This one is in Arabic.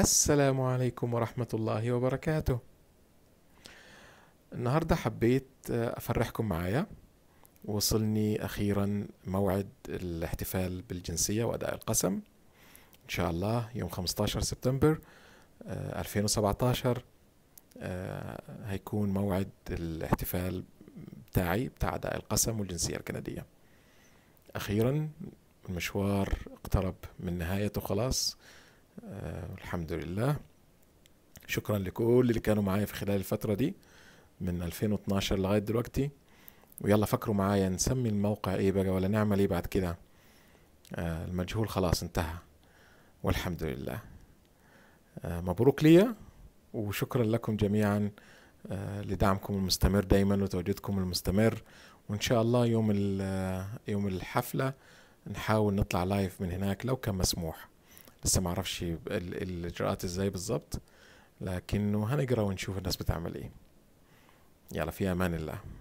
السلام عليكم ورحمة الله وبركاته النهاردة حبيت أفرحكم معايا وصلني أخيرا موعد الاحتفال بالجنسية وأداء القسم إن شاء الله يوم 15 سبتمبر 2017 آه، آه، هيكون موعد الاحتفال بتاعي بتاع أداء القسم والجنسية الكندية أخيرا المشوار اقترب من نهايته خلاص آه الحمد لله شكرا لكل اللي كانوا معايا في خلال الفترة دي من 2012 لغاية دلوقتي ويلا فكروا معايا نسمي الموقع ايه بقى ولا نعمل ايه بعد كده آه المجهول خلاص انتهى والحمد لله آه مبروك ليا وشكرا لكم جميعا آه لدعمكم المستمر دايما وتواجدكم المستمر وان شاء الله يوم آه، يوم الحفله نحاول نطلع لايف من هناك لو كان مسموح لسه ما اعرفش الاجراءات ازاي بالظبط لكنه هنقرا ونشوف الناس بتعمل ايه يلا في امان الله